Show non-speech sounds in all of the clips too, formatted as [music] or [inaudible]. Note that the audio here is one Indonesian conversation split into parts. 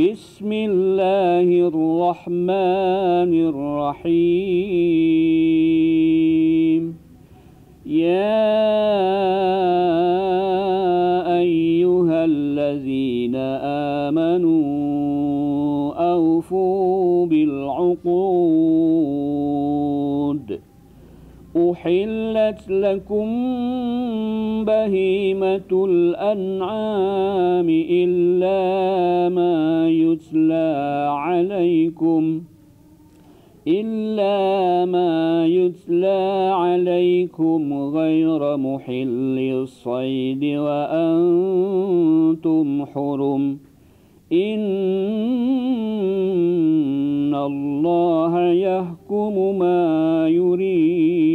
بسم الله الرحمن الرحيم يا أيها الذين آمنوا أوفوا بالعقود أحلت لكم يتلى عليكم إلا ما يتلى عليكم غير محل الصيد وأنتم حرم إن الله يحكم ما يريد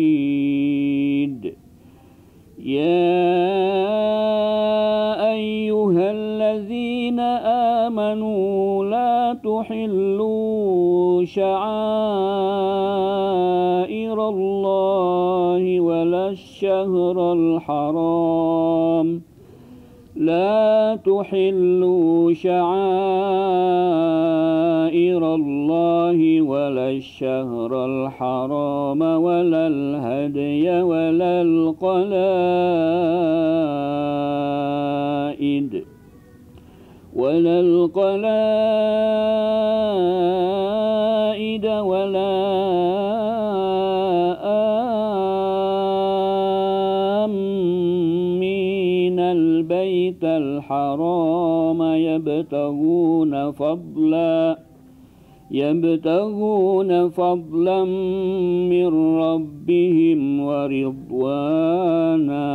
شعائر الله ولا الشهر الحرام لا تحلوا شعائر الله ولا الشهر الحرام ولا الهدي ولا القلائد ولا القلائد يبتغون فضلا يبتغون فضلا من ربهم ورضوانا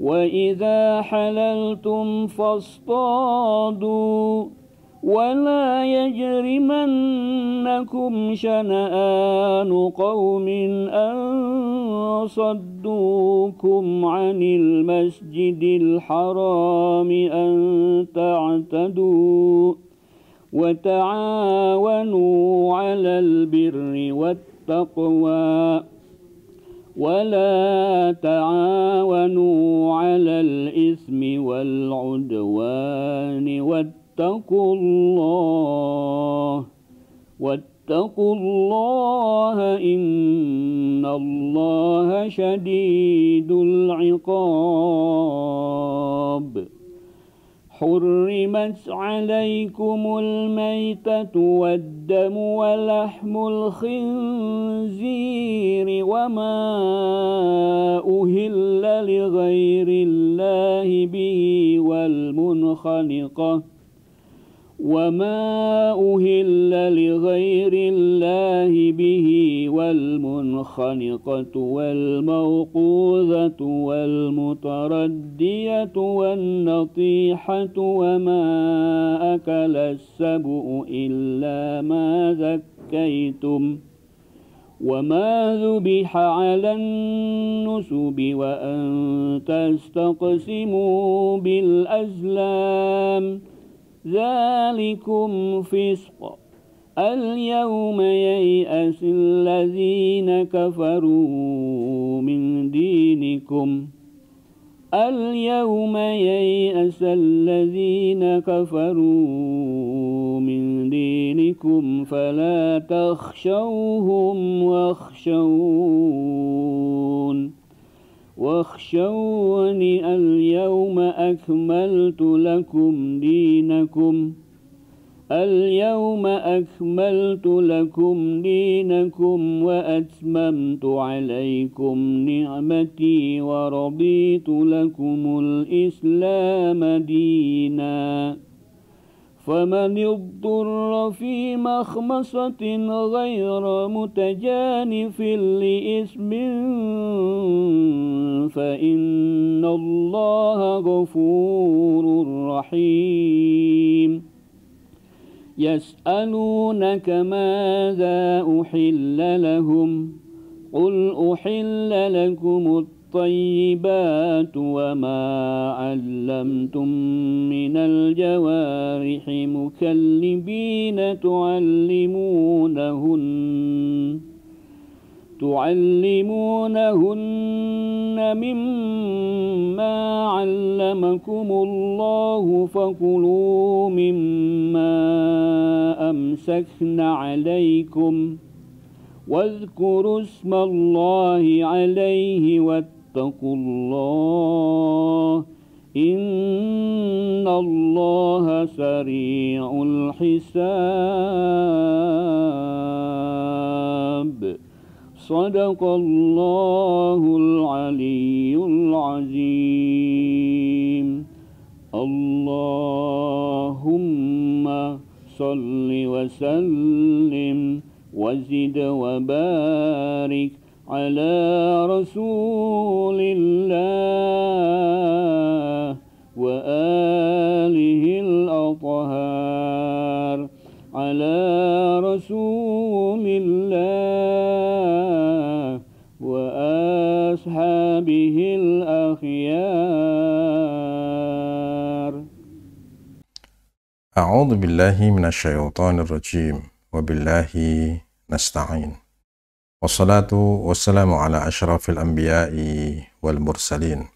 وإذا حللتم فاصطادوا ولا يجرمنكم شنآن قوم أن صدوكم عن المسجد الحرام أن تعتدوا وتعاونوا على البر والتقوى ولا تعاونوا على الإثم والعدوان والتقوى واتقوا الله واتقوا الله إن الله شديد العقاب حرمت عليكم الميتة والدم ولحم الخنزير وما أهل لغير الله به والمنخنقة وما أهل لغير الله به والمنخنقة والموقوذة والمتردية والنطيحة وما أكل السبؤ إلا ما ذكيتم وما ذبح على النسب وأن تستقسموا بالأزلام ذلكم فسق اليوم ييأس الذين كفروا من دينكم اليوم ييأس الذين كفروا من دينكم فلا تخشوهم واخشون واخشوني اليوم أكملت لكم دينكم اليوم أكملت لكم دينكم وأتممت عليكم نعمتي ورضيت لكم الإسلام ديناً فمن اضطر في مخمصة غير متجانف لإثم فإن الله غفور رحيم يسألونك ماذا أحل لهم قل أحل لكم الطيب الطيبات وما علمتم من الجوارح مكلبين تعلمونهن تعلمونهن مما علمكم الله فكلوا مما أمسكن عليكم واذكروا اسم الله عليه واتقوا واتقوا الله إن الله سريع الحساب صدق الله العلي العظيم اللهم صل وسلم وزد وبارك على رسول الله وآله الأطهار على رسول الله وأصحابه الأخيار أعوذ بالله من الشيطان الرجيم وبالله نستعين والصلاة والسلام على أشرف الأنبياء والمرسلين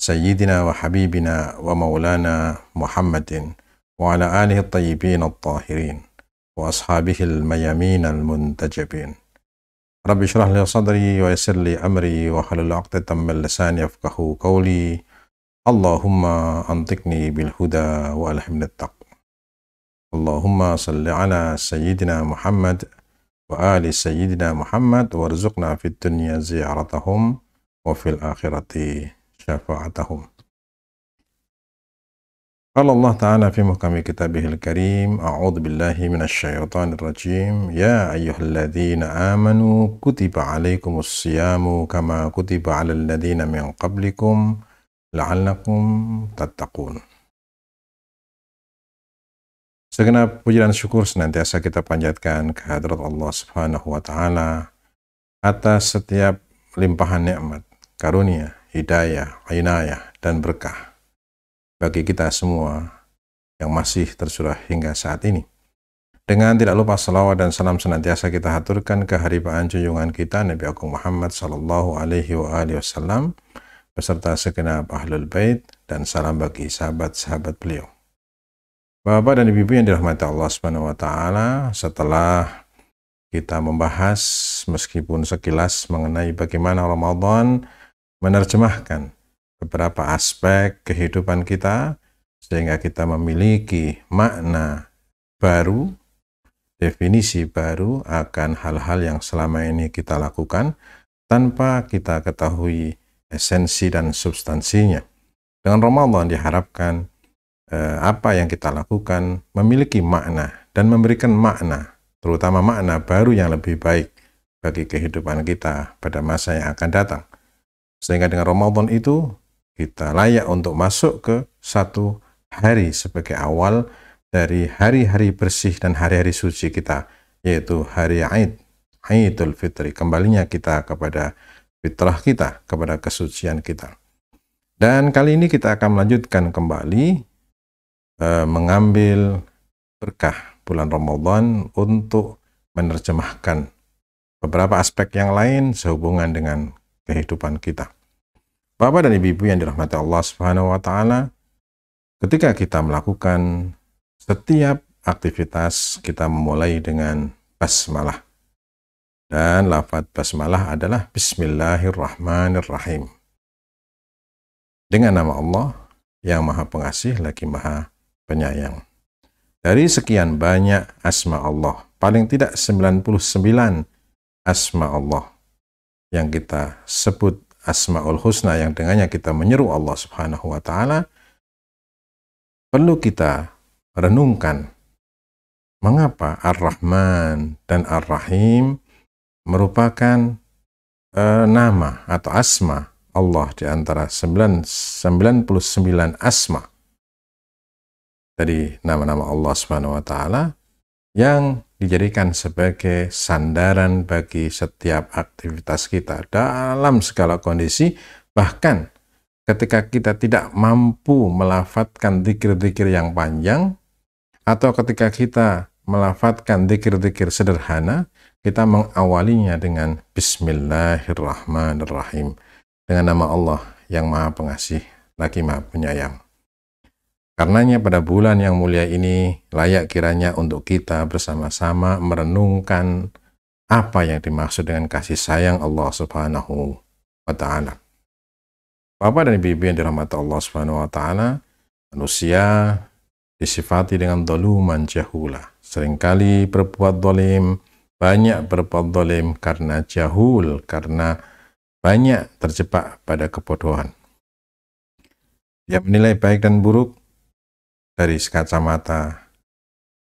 سيدنا وحبيبنا ومولانا محمد وعلى آله الطيبين الطاهرين وأصحابه الميامين المنتجبين رب اشرح لي صدري ويسر لي أمري وحلل عقدة من لساني يفقه قولي اللهم أنطقني بالهدى وألهمني التقوى اللهم صل على سيدنا محمد وآل سيدنا محمد وارزقنا في الدنيا زيارتهم وفي الآخرة شفاعتهم قال الله تعالى في محكم كتابه الكريم أعوذ بالله من الشيطان الرجيم يا أيها الذين آمنوا كتب عليكم الصيام كما كتب على الذين من قبلكم لعلكم تتقون Segenap puji dan syukur senantiasa kita panjatkan kehadrat Allah Subhanahu wa taala atas setiap limpahan nikmat, karunia, hidayah, inayah dan berkah bagi kita semua yang masih tersurah hingga saat ini. Dengan tidak lupa salawat dan salam senantiasa kita haturkan ke keharibaan junjungan kita Nabi Agung Muhammad Sallallahu Alaihi Wasallam beserta segenap ahlul bait dan salam bagi sahabat-sahabat beliau. Bapak dan Ibu yang dirahmati Allah Subhanahu wa taala, setelah kita membahas meskipun sekilas mengenai bagaimana Ramadan menerjemahkan beberapa aspek kehidupan kita sehingga kita memiliki makna baru, definisi baru akan hal-hal yang selama ini kita lakukan tanpa kita ketahui esensi dan substansinya. Dengan Ramadan diharapkan Eh, apa yang kita lakukan memiliki makna dan memberikan makna, terutama makna baru yang lebih baik bagi kehidupan kita pada masa yang akan datang. Sehingga dengan Ramadan itu kita layak untuk masuk ke satu hari sebagai awal dari hari-hari bersih dan hari-hari suci kita, yaitu hari Aid, Aidul Fitri, kembalinya kita kepada fitrah kita, kepada kesucian kita. Dan kali ini kita akan melanjutkan kembali Eh, mengambil berkah bulan Ramadan untuk menerjemahkan beberapa aspek yang lain sehubungan dengan kehidupan kita. Bapak dan ibu-ibu yang dirahmati Allah Subhanahu wa taala, ketika kita melakukan setiap aktivitas kita memulai dengan basmalah. Dan lafaz basmalah adalah bismillahirrahmanirrahim. Dengan nama Allah yang Maha Pengasih lagi Maha penyayang. Dari sekian banyak asma Allah, paling tidak 99 asma Allah yang kita sebut Asmaul Husna yang dengannya kita menyeru Allah Subhanahu wa taala perlu kita renungkan mengapa Ar-Rahman dan Ar-Rahim merupakan e, nama atau asma Allah di antara 9, 99 asma dari nama-nama Allah Subhanahu wa taala yang dijadikan sebagai sandaran bagi setiap aktivitas kita dalam segala kondisi bahkan ketika kita tidak mampu melafatkan dikir-dikir yang panjang atau ketika kita melafatkan dikir-dikir sederhana kita mengawalinya dengan Bismillahirrahmanirrahim dengan nama Allah yang maha pengasih lagi maha penyayang Karenanya pada bulan yang mulia ini layak kiranya untuk kita bersama-sama merenungkan apa yang dimaksud dengan kasih sayang Allah Subhanahu wa taala. Bapak dan Ibu yang dirahmati Allah Subhanahu wa taala, manusia disifati dengan doluman jahula. Seringkali berbuat dolim, banyak berbuat dolim karena jahul, karena banyak terjebak pada kebodohan. Dia menilai baik dan buruk, dari kacamata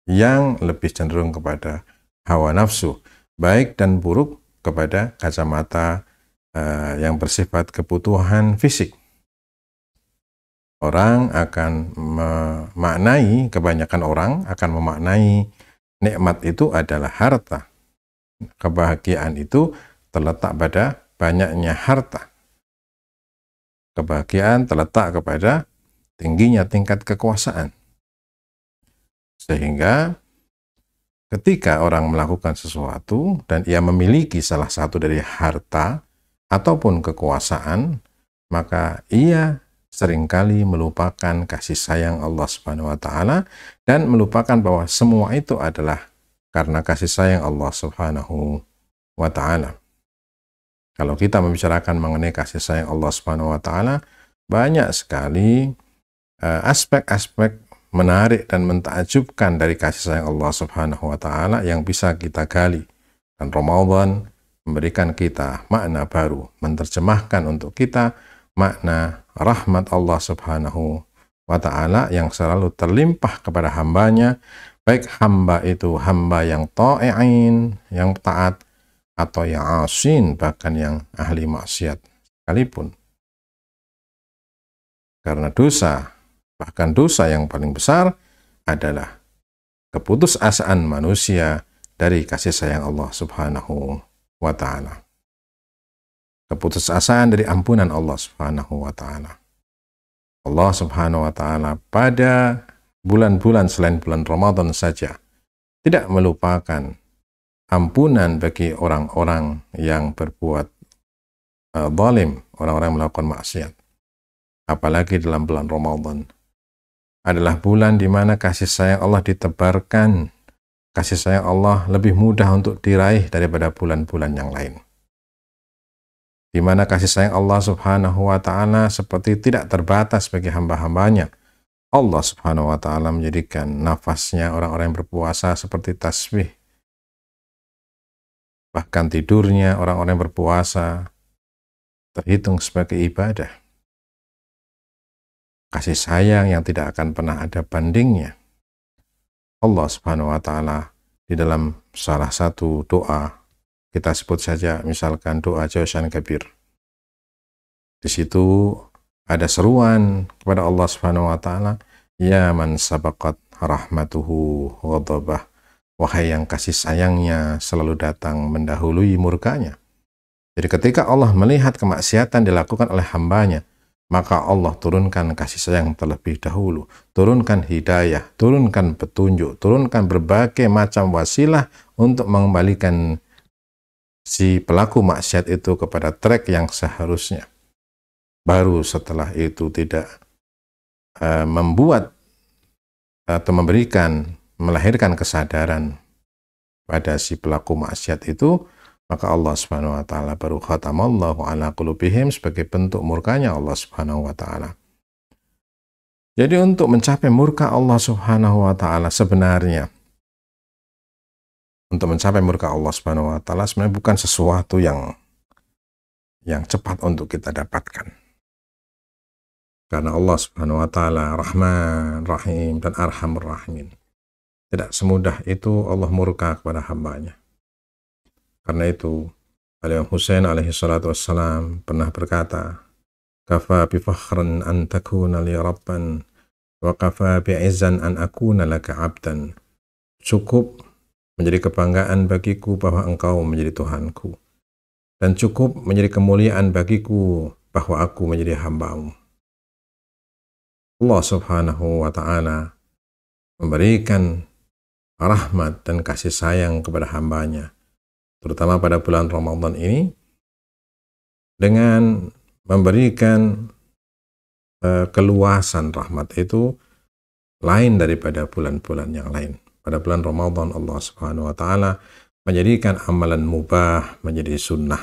yang lebih cenderung kepada hawa nafsu, baik dan buruk kepada kacamata uh, yang bersifat kebutuhan fisik. Orang akan memaknai, kebanyakan orang akan memaknai nikmat itu adalah harta. Kebahagiaan itu terletak pada banyaknya harta. Kebahagiaan terletak kepada tingginya tingkat kekuasaan. Sehingga ketika orang melakukan sesuatu dan ia memiliki salah satu dari harta ataupun kekuasaan, maka ia seringkali melupakan kasih sayang Allah Subhanahu wa taala dan melupakan bahwa semua itu adalah karena kasih sayang Allah Subhanahu wa taala. Kalau kita membicarakan mengenai kasih sayang Allah Subhanahu wa taala, banyak sekali Eh, aspek-aspek menarik dan mentakjubkan dari kasih sayang Allah Subhanahu wa taala yang bisa kita gali. Dan Ramadan memberikan kita makna baru, menerjemahkan untuk kita makna rahmat Allah Subhanahu wa taala yang selalu terlimpah kepada hambanya, baik hamba itu hamba yang ta'ain, yang taat atau yang asin bahkan yang ahli maksiat sekalipun. Karena dosa Bahkan dosa yang paling besar adalah keputusasaan manusia dari kasih sayang Allah Subhanahu wa taala. Keputusasaan dari ampunan Allah Subhanahu wa taala. Allah Subhanahu wa taala pada bulan-bulan selain bulan Ramadan saja tidak melupakan ampunan bagi orang-orang yang berbuat eh, zalim, uh, orang-orang melakukan maksiat. Apalagi dalam bulan Ramadan adalah bulan di mana kasih sayang Allah ditebarkan. Kasih sayang Allah lebih mudah untuk diraih daripada bulan-bulan yang lain. Di mana kasih sayang Allah subhanahu wa ta'ala seperti tidak terbatas bagi hamba-hambanya. Allah subhanahu wa ta'ala menjadikan nafasnya orang-orang yang berpuasa seperti tasbih. Bahkan tidurnya orang-orang yang berpuasa terhitung sebagai ibadah kasih sayang yang tidak akan pernah ada bandingnya. Allah Subhanahu wa taala di dalam salah satu doa kita sebut saja misalkan doa Jawasan Kabir. Di situ ada seruan kepada Allah Subhanahu wa taala, "Ya man sabaqat rahmatuhu ghadabah." Wahai yang kasih sayangnya selalu datang mendahului murkanya. Jadi ketika Allah melihat kemaksiatan dilakukan oleh hambanya, maka Allah turunkan kasih sayang terlebih dahulu, turunkan hidayah, turunkan petunjuk, turunkan berbagai macam wasilah untuk mengembalikan si pelaku maksiat itu kepada trek yang seharusnya. Baru setelah itu tidak uh, membuat atau memberikan, melahirkan kesadaran pada si pelaku maksiat itu, maka Allah Subhanahu wa taala baru khatamallahu ala qulubihim sebagai bentuk murkanya Allah Subhanahu wa taala. Jadi untuk mencapai murka Allah Subhanahu wa taala sebenarnya untuk mencapai murka Allah Subhanahu wa taala sebenarnya bukan sesuatu yang yang cepat untuk kita dapatkan. Karena Allah Subhanahu wa taala Rahman, Rahim dan Arhamur rahmin Tidak semudah itu Allah murka kepada hambanya. Karena itu, Al-Imam Hussein alaihi salatu wassalam pernah berkata, Kafa fakhran an takuna li rabban, wa kafa izan an akuna laka abdan. Cukup menjadi kebanggaan bagiku bahwa engkau menjadi Tuhanku. Dan cukup menjadi kemuliaan bagiku bahwa aku menjadi hambamu. Allah subhanahu wa ta'ala memberikan rahmat dan kasih sayang kepada hambanya terutama pada bulan Ramadan ini dengan memberikan uh, keluasan rahmat itu lain daripada bulan-bulan yang lain. Pada bulan Ramadan Allah Subhanahu wa taala menjadikan amalan mubah menjadi sunnah,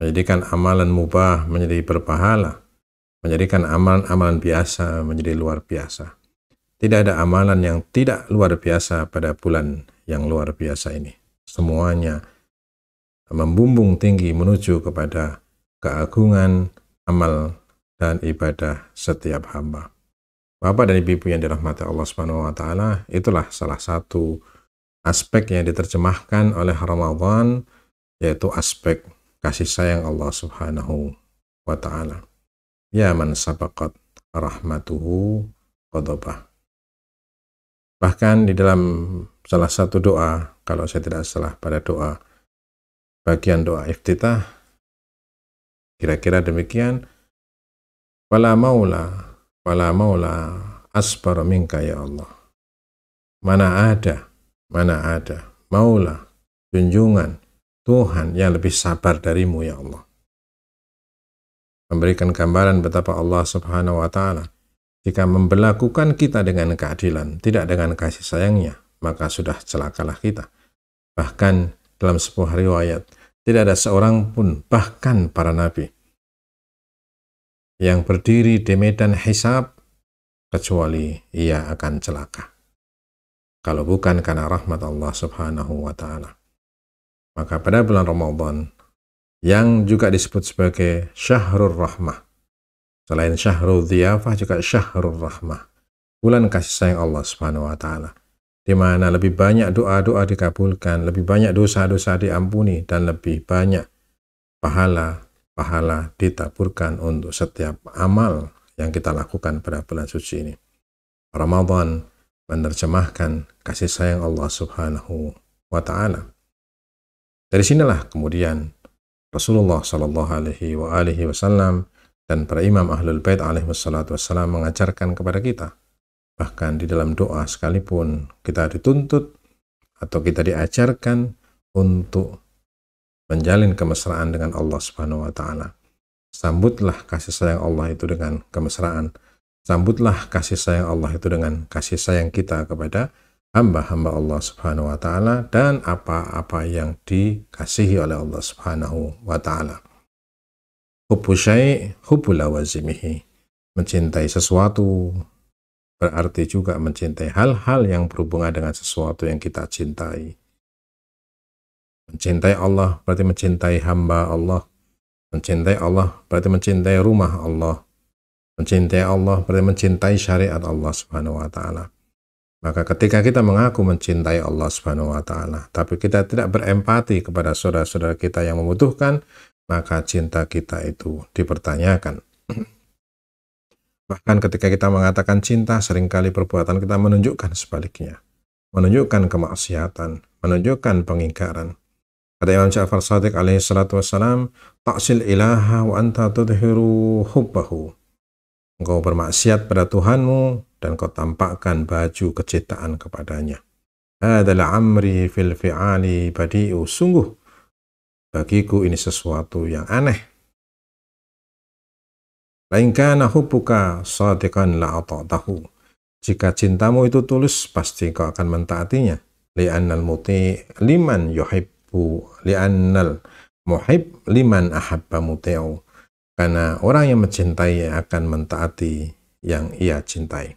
menjadikan amalan mubah menjadi berpahala, menjadikan amalan-amalan biasa menjadi luar biasa. Tidak ada amalan yang tidak luar biasa pada bulan yang luar biasa ini. Semuanya membumbung tinggi menuju kepada keagungan amal dan ibadah setiap hamba. Bapak dan Ibu yang dirahmati Allah Subhanahu wa taala, itulah salah satu aspek yang diterjemahkan oleh Ramadan yaitu aspek kasih sayang Allah Subhanahu wa taala. Ya man sabaqat rahmatuhu qadabah. Bahkan di dalam salah satu doa, kalau saya tidak salah pada doa bagian doa iftitah. Kira-kira demikian. Wala maula, wala maula asbar minka ya Allah. Mana ada, mana ada maula, junjungan, Tuhan yang lebih sabar darimu ya Allah. Memberikan gambaran betapa Allah subhanahu wa ta'ala jika memperlakukan kita dengan keadilan, tidak dengan kasih sayangnya, maka sudah celakalah kita. Bahkan dalam sebuah riwayat. Tidak ada seorang pun, bahkan para nabi, yang berdiri di medan hisab, kecuali ia akan celaka. Kalau bukan karena rahmat Allah subhanahu wa ta'ala. Maka pada bulan Ramadan, yang juga disebut sebagai Syahrul Rahmah. Selain Syahrul Ziyafah juga Syahrul Rahmah. Bulan kasih sayang Allah subhanahu wa ta'ala di mana lebih banyak doa-doa dikabulkan, lebih banyak dosa-dosa diampuni, dan lebih banyak pahala-pahala ditaburkan untuk setiap amal yang kita lakukan pada bulan suci ini. Ramadan menerjemahkan kasih sayang Allah Subhanahu wa taala. Dari sinilah kemudian Rasulullah Shallallahu alaihi wasallam dan para imam Ahlul Bait alaihi Wasallam mengajarkan kepada kita Bahkan di dalam doa sekalipun kita dituntut atau kita diajarkan untuk menjalin kemesraan dengan Allah Subhanahu wa taala. Sambutlah kasih sayang Allah itu dengan kemesraan. Sambutlah kasih sayang Allah itu dengan kasih sayang kita kepada hamba-hamba Allah Subhanahu wa taala dan apa-apa yang dikasihi oleh Allah Subhanahu wa taala. Hubbu syai' hubbul lawazimihi. Mencintai sesuatu berarti juga mencintai hal-hal yang berhubungan dengan sesuatu yang kita cintai. Mencintai Allah berarti mencintai hamba Allah. Mencintai Allah berarti mencintai rumah Allah. Mencintai Allah berarti mencintai syariat Allah Subhanahu wa taala. Maka ketika kita mengaku mencintai Allah Subhanahu wa taala, tapi kita tidak berempati kepada saudara-saudara kita yang membutuhkan, maka cinta kita itu dipertanyakan. [clears throat] Bahkan ketika kita mengatakan cinta, seringkali perbuatan kita menunjukkan sebaliknya. Menunjukkan kemaksiatan, menunjukkan pengingkaran. Kata Imam Ja'far Sadiq alaihi salatu wassalam, Taksil ilaha wa anta tudhiru hubbahu. Engkau bermaksiat pada Tuhanmu dan kau tampakkan baju kecintaan kepadanya. Adalah amri fil fi'ali badi'u. Sungguh, bagiku ini sesuatu yang aneh Laingkana hubuka sadiqan la'ata'tahu. Jika cintamu itu tulus, pasti kau akan mentaatinya. Li'annal muti liman yuhibbu li'annal muhib liman ahabba muti'u. Karena orang yang mencintai akan mentaati yang ia cintai.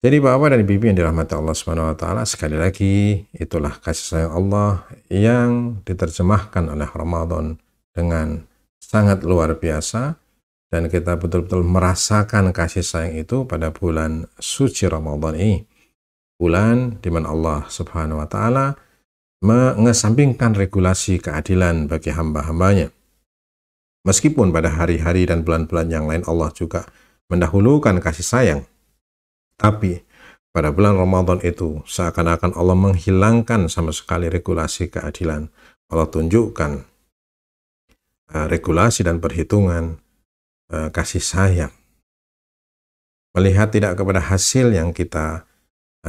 Jadi Bapak dan Ibu yang dirahmati Allah Subhanahu wa taala, sekali lagi itulah kasih sayang Allah yang diterjemahkan oleh Ramadan dengan sangat luar biasa dan kita betul-betul merasakan kasih sayang itu pada bulan suci Ramadan ini. Bulan di mana Allah Subhanahu wa taala mengesampingkan regulasi keadilan bagi hamba-hambanya. Meskipun pada hari-hari dan bulan-bulan yang lain Allah juga mendahulukan kasih sayang, tapi pada bulan Ramadan itu seakan-akan Allah menghilangkan sama sekali regulasi keadilan. Allah tunjukkan uh, regulasi dan perhitungan Eh, kasih sayang. Melihat tidak kepada hasil yang kita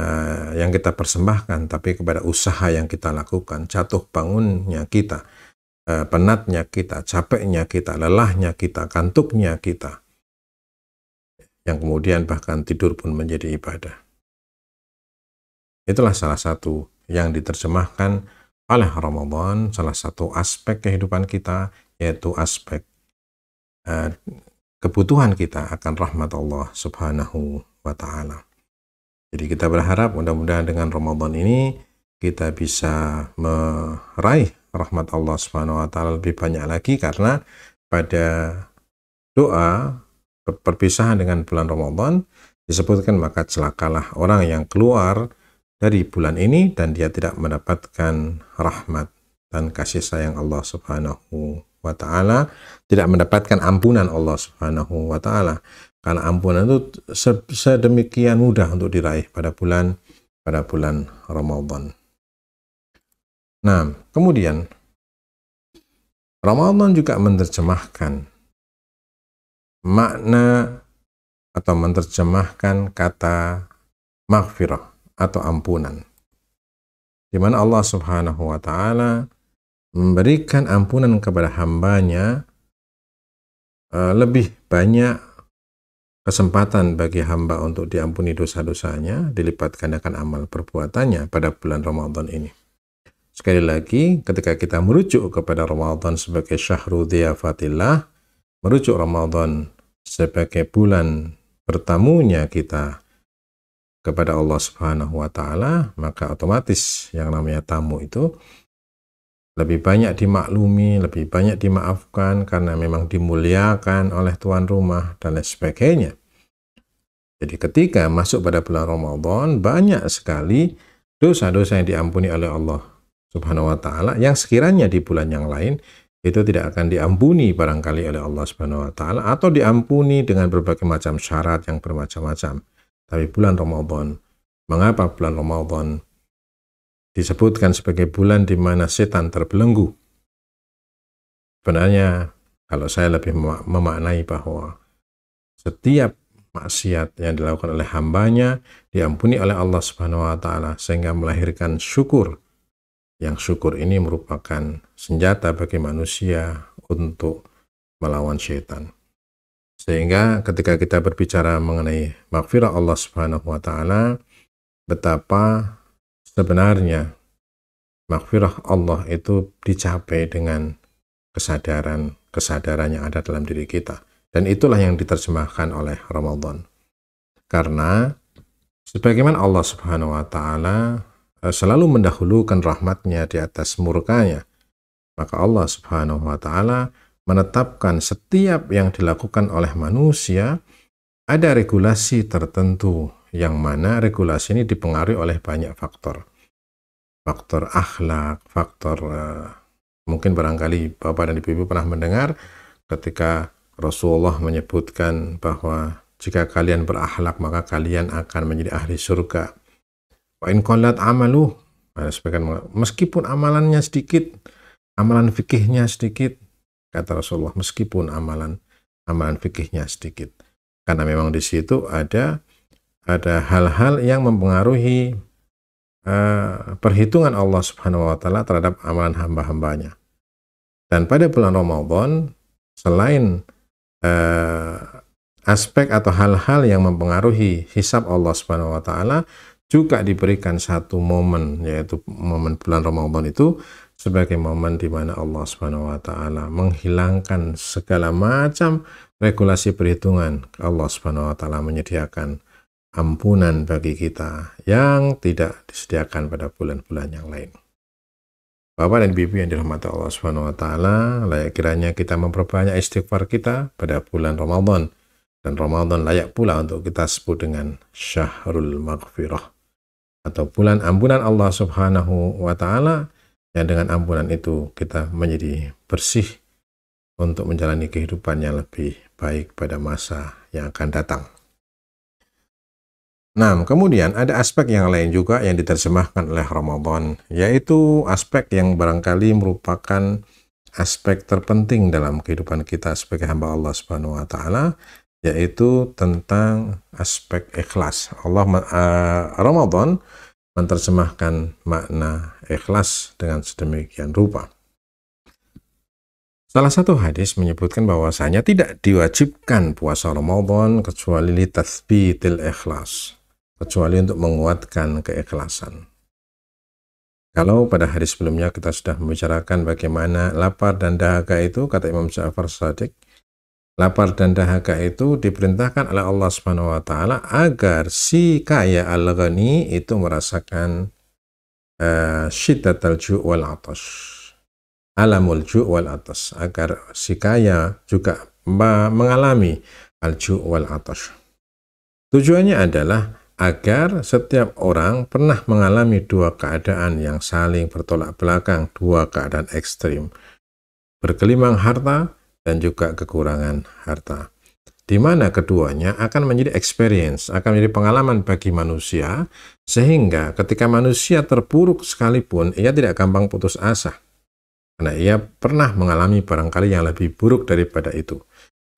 uh, yang kita persembahkan, tapi kepada usaha yang kita lakukan, jatuh bangunnya kita, uh, penatnya kita, capeknya kita, lelahnya kita, kantuknya kita, yang kemudian bahkan tidur pun menjadi ibadah. Itulah salah satu yang diterjemahkan oleh Ramadan, salah satu aspek kehidupan kita, yaitu aspek kebutuhan kita akan rahmat Allah Subhanahu wa taala. Jadi kita berharap mudah-mudahan dengan Ramadan ini kita bisa meraih rahmat Allah Subhanahu wa taala lebih banyak lagi karena pada doa perpisahan dengan bulan Ramadan disebutkan maka celakalah orang yang keluar dari bulan ini dan dia tidak mendapatkan rahmat dan kasih sayang Allah Subhanahu wa taala tidak mendapatkan ampunan Allah Subhanahu wa taala. Karena ampunan itu sedemikian mudah untuk diraih pada bulan pada bulan Ramadan. Nah, kemudian Ramadan juga menerjemahkan makna atau menerjemahkan kata maghfirah atau ampunan. Di mana Allah Subhanahu wa taala memberikan ampunan kepada hambanya eh, lebih banyak kesempatan bagi hamba untuk diampuni dosa-dosanya, dilipat gandakan amal perbuatannya pada bulan Ramadan ini. Sekali lagi, ketika kita merujuk kepada Ramadan sebagai syahrul diafatillah, merujuk Ramadan sebagai bulan bertamunya kita kepada Allah Subhanahu wa taala, maka otomatis yang namanya tamu itu lebih banyak dimaklumi, lebih banyak dimaafkan karena memang dimuliakan oleh tuan rumah dan lain sebagainya. Jadi ketika masuk pada bulan Ramadan, banyak sekali dosa-dosa yang diampuni oleh Allah Subhanahu wa taala yang sekiranya di bulan yang lain itu tidak akan diampuni barangkali oleh Allah Subhanahu wa taala atau diampuni dengan berbagai macam syarat yang bermacam-macam. Tapi bulan Ramadan, mengapa bulan Ramadan disebutkan sebagai bulan di mana setan terbelenggu. Sebenarnya, kalau saya lebih memaknai bahwa setiap maksiat yang dilakukan oleh hambanya diampuni oleh Allah Subhanahu wa taala sehingga melahirkan syukur. Yang syukur ini merupakan senjata bagi manusia untuk melawan setan. Sehingga ketika kita berbicara mengenai makfirah Allah Subhanahu wa taala betapa Sebenarnya, makfirah Allah itu dicapai dengan kesadaran, kesadaran yang ada dalam diri kita. Dan itulah yang diterjemahkan oleh Ramadan. Karena sebagaimana Allah Subhanahu wa taala eh, selalu mendahulukan rahmatnya di atas murkanya, maka Allah Subhanahu wa taala menetapkan setiap yang dilakukan oleh manusia ada regulasi tertentu yang mana regulasi ini dipengaruhi oleh banyak faktor. Faktor akhlak, faktor uh, mungkin barangkali Bapak dan Ibu ibu pernah mendengar ketika Rasulullah menyebutkan bahwa jika kalian berakhlak maka kalian akan menjadi ahli surga. Wa in amalu, meskipun amalannya sedikit, amalan fikihnya sedikit, kata Rasulullah, meskipun amalan amalan fikihnya sedikit. Karena memang di situ ada ada hal-hal yang mempengaruhi uh, perhitungan Allah Subhanahu wa taala terhadap amalan hamba-hambanya. Dan pada bulan Ramadan selain uh, aspek atau hal-hal yang mempengaruhi hisab Allah Subhanahu wa taala juga diberikan satu momen yaitu momen bulan Ramadan itu sebagai momen di mana Allah Subhanahu wa taala menghilangkan segala macam regulasi perhitungan Allah Subhanahu wa taala menyediakan ampunan bagi kita yang tidak disediakan pada bulan-bulan yang lain. Bapak dan Bibi yang dirahmati Allah Subhanahu wa taala, layak kiranya kita memperbanyak istighfar kita pada bulan Ramadan dan Ramadan layak pula untuk kita sebut dengan Syahrul Maghfirah atau bulan ampunan Allah Subhanahu wa taala yang dengan ampunan itu kita menjadi bersih untuk menjalani kehidupan yang lebih baik pada masa yang akan datang. Nah, kemudian ada aspek yang lain juga yang diterjemahkan oleh Ramadan, yaitu aspek yang barangkali merupakan aspek terpenting dalam kehidupan kita sebagai hamba Allah Subhanahu wa taala, yaitu tentang aspek ikhlas. Allah uh, Ramadan menerjemahkan makna ikhlas dengan sedemikian rupa. Salah satu hadis menyebutkan bahwasanya tidak diwajibkan puasa Ramadan kecuali li tathbitil ikhlas kecuali untuk menguatkan keikhlasan. Kalau pada hari sebelumnya kita sudah membicarakan bagaimana lapar dan dahaga itu, kata Imam Ja'far Sadiq, lapar dan dahaga itu diperintahkan oleh Allah Subhanahu wa taala agar si kaya al-ghani itu merasakan uh, eh, syiddat al-ju' wal atas Alamul ju' wal atas agar si kaya juga mengalami al-ju' wal atas. Tujuannya adalah agar setiap orang pernah mengalami dua keadaan yang saling bertolak belakang, dua keadaan ekstrim, berkelimang harta dan juga kekurangan harta. Di mana keduanya akan menjadi experience, akan menjadi pengalaman bagi manusia, sehingga ketika manusia terpuruk sekalipun, ia tidak gampang putus asa. Karena ia pernah mengalami barangkali yang lebih buruk daripada itu.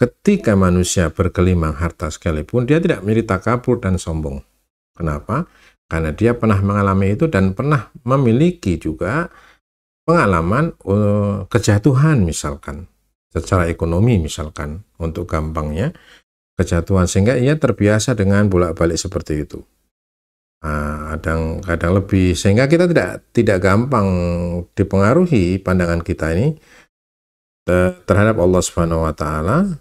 Ketika manusia berkelimang harta sekalipun, dia tidak menjadi takabur dan sombong Kenapa? Karena dia pernah mengalami itu dan pernah memiliki juga pengalaman eh, kejatuhan misalkan secara ekonomi misalkan untuk gampangnya kejatuhan sehingga ia terbiasa dengan bolak-balik seperti itu kadang-kadang ah, kadang lebih sehingga kita tidak tidak gampang dipengaruhi pandangan kita ini terhadap Allah Subhanahu wa taala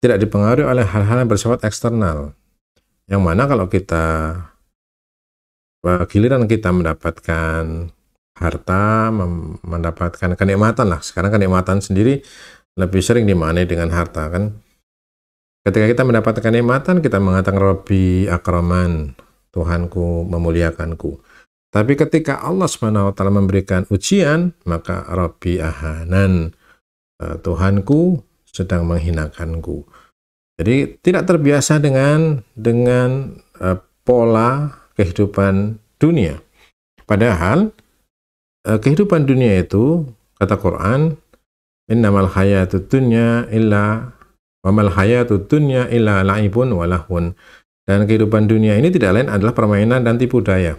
tidak dipengaruhi oleh hal-hal yang bersifat eksternal yang mana kalau kita eh, giliran kita mendapatkan harta, mendapatkan kenikmatan lah. Sekarang kenikmatan sendiri lebih sering dimaknai dengan harta kan. Ketika kita mendapatkan kenikmatan, kita mengatakan Robi akraman, Tuhanku memuliakanku. Tapi ketika Allah Swt memberikan ujian, maka Robi ahanan, eh, Tuhanku sedang menghinakanku. Jadi tidak terbiasa dengan dengan uh, pola kehidupan dunia. Padahal uh, kehidupan dunia itu kata Quran innamal hayatud dunya illa wamal hayatud dunya illa laibun walahun. Dan kehidupan dunia ini tidak lain adalah permainan dan tipu daya.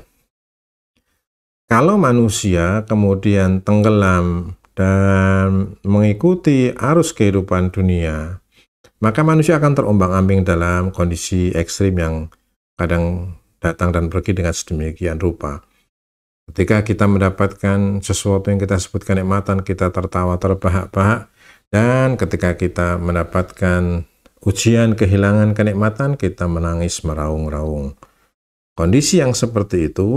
Kalau manusia kemudian tenggelam dan mengikuti arus kehidupan dunia, maka manusia akan terombang-ambing dalam kondisi ekstrim yang kadang datang dan pergi dengan sedemikian rupa. Ketika kita mendapatkan sesuatu yang kita sebut kenikmatan, kita tertawa terbahak-bahak, dan ketika kita mendapatkan ujian kehilangan kenikmatan, kita menangis meraung-raung. Kondisi yang seperti itu,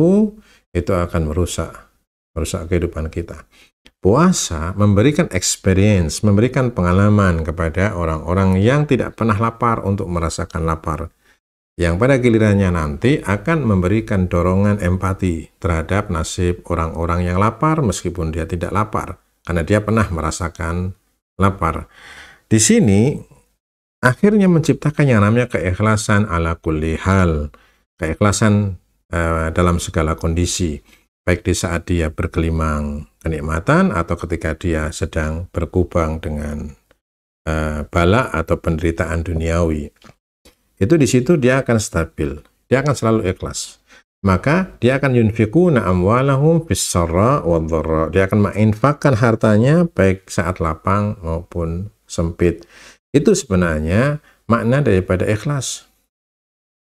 itu akan merusak, merusak kehidupan kita. Puasa memberikan experience, memberikan pengalaman kepada orang-orang yang tidak pernah lapar untuk merasakan lapar. Yang pada gilirannya nanti akan memberikan dorongan empati terhadap nasib orang-orang yang lapar meskipun dia tidak lapar karena dia pernah merasakan lapar. Di sini akhirnya menciptakan yang namanya keikhlasan ala kulli hal, keikhlasan uh, dalam segala kondisi baik di saat dia bergelimang kenikmatan atau ketika dia sedang berkubang dengan uh, bala atau penderitaan duniawi. Itu di situ dia akan stabil, dia akan selalu ikhlas. Maka dia akan yunfikuna amwalahum fissarra wadharra. Dia akan menginfakkan hartanya baik saat lapang maupun sempit. Itu sebenarnya makna daripada ikhlas.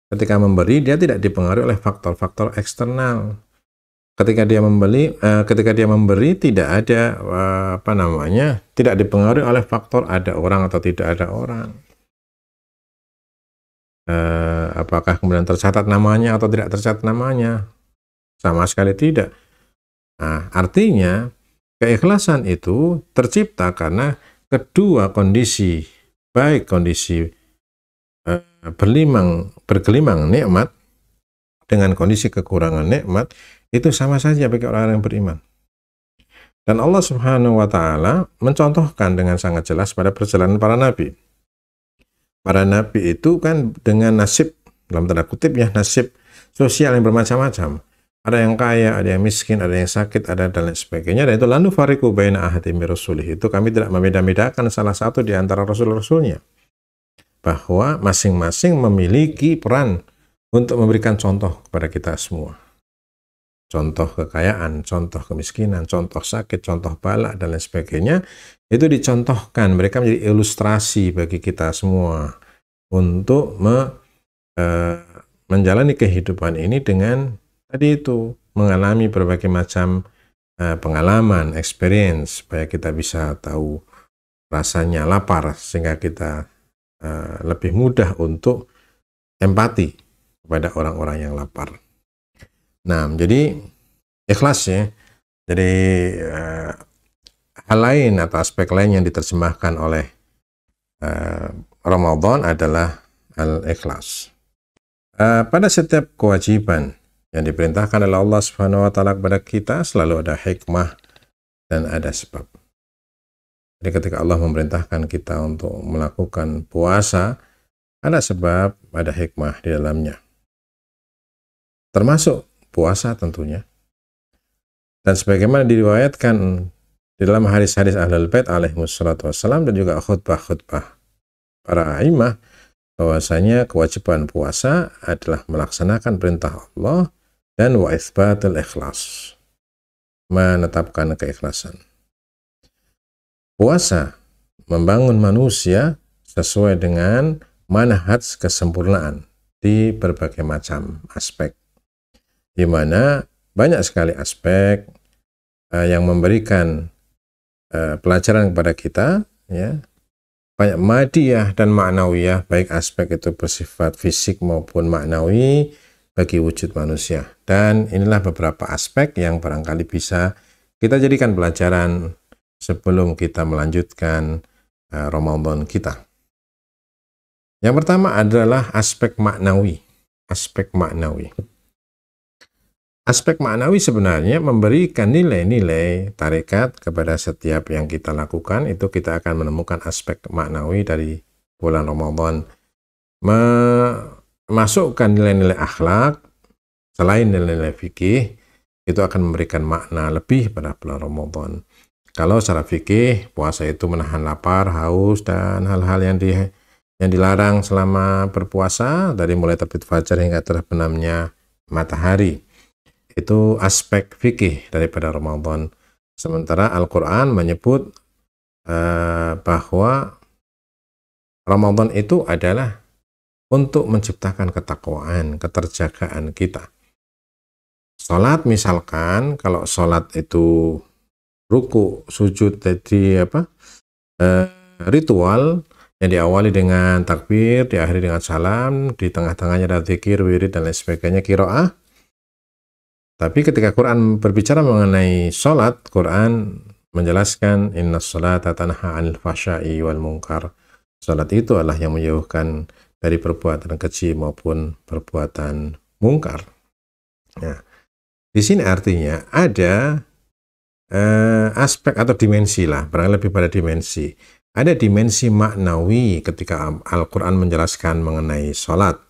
Ketika memberi, dia tidak dipengaruhi oleh faktor-faktor eksternal ketika dia membeli uh, ketika dia memberi tidak ada uh, apa namanya tidak dipengaruhi oleh faktor ada orang atau tidak ada orang uh, apakah kemudian tercatat namanya atau tidak tercatat namanya sama sekali tidak nah, artinya keikhlasan itu tercipta karena kedua kondisi baik kondisi uh, berlimang bergelimang nikmat dengan kondisi kekurangan nikmat itu sama saja bagi orang yang beriman. Dan Allah Subhanahu wa taala mencontohkan dengan sangat jelas pada perjalanan para nabi. Para nabi itu kan dengan nasib dalam tanda kutip ya nasib sosial yang bermacam-macam. Ada yang kaya, ada yang miskin, ada yang sakit, ada dan lain sebagainya. Dan itu landu fariku baina ahadimi rasulih. Itu kami tidak membeda-bedakan salah satu di antara rasul-rasulnya. Bahwa masing-masing memiliki peran untuk memberikan contoh kepada kita semua contoh kekayaan, contoh kemiskinan, contoh sakit, contoh balak, dan lain sebagainya, itu dicontohkan. Mereka menjadi ilustrasi bagi kita semua untuk me, e, menjalani kehidupan ini dengan tadi itu mengalami berbagai macam e, pengalaman, experience, supaya kita bisa tahu rasanya lapar, sehingga kita e, lebih mudah untuk empati kepada orang-orang yang lapar. Nah, jadi ikhlas ya. Jadi uh, hal lain atau aspek lain yang diterjemahkan oleh uh, Ramadan adalah al-ikhlas. Uh, eh, pada setiap kewajiban yang diperintahkan oleh Allah Subhanahu wa taala kepada kita selalu ada hikmah dan ada sebab. Jadi ketika Allah memerintahkan kita untuk melakukan puasa, ada sebab, ada hikmah di dalamnya. Termasuk puasa tentunya. Dan sebagaimana diriwayatkan di dalam hadis-hadis Ahlul Bait alaihi wassalatu wassalam dan juga khutbah-khutbah para aimah bahwasanya kewajiban puasa adalah melaksanakan perintah Allah dan wa isbatul ikhlas. Menetapkan keikhlasan. Puasa membangun manusia sesuai dengan manhaj kesempurnaan di berbagai macam aspek di mana banyak sekali aspek uh, yang memberikan uh, pelajaran kepada kita ya banyak madiyah dan maknawiyah baik aspek itu bersifat fisik maupun maknawi bagi wujud manusia dan inilah beberapa aspek yang barangkali bisa kita jadikan pelajaran sebelum kita melanjutkan uh, Ramadan kita. Yang pertama adalah aspek maknawi, aspek maknawi. Aspek maknawi sebenarnya memberikan nilai-nilai tarekat kepada setiap yang kita lakukan itu kita akan menemukan aspek maknawi dari bulan Ramadan. Memasukkan nilai-nilai akhlak selain nilai-nilai fikih itu akan memberikan makna lebih pada bulan Ramadan. Kalau secara fikih puasa itu menahan lapar, haus dan hal-hal yang di yang dilarang selama berpuasa dari mulai terbit fajar hingga terbenamnya matahari itu aspek fikih daripada Ramadan. Sementara Al-Quran menyebut uh, bahwa Ramadan itu adalah untuk menciptakan ketakwaan, keterjagaan kita. Salat misalkan kalau salat itu ruku, sujud jadi apa? Eh, ritual yang diawali dengan takbir, diakhiri dengan salam, di tengah-tengahnya ada zikir, wirid dan lain sebagainya, kiroah. Tapi ketika Quran berbicara mengenai sholat, Quran menjelaskan inna sholata tanha anil fasha'i wal mungkar. Sholat itu adalah yang menjauhkan dari perbuatan kecil maupun perbuatan mungkar. Nah, di sini artinya ada eh, aspek atau dimensi lah, barangkali lebih pada dimensi. Ada dimensi maknawi ketika Al-Quran menjelaskan mengenai sholat.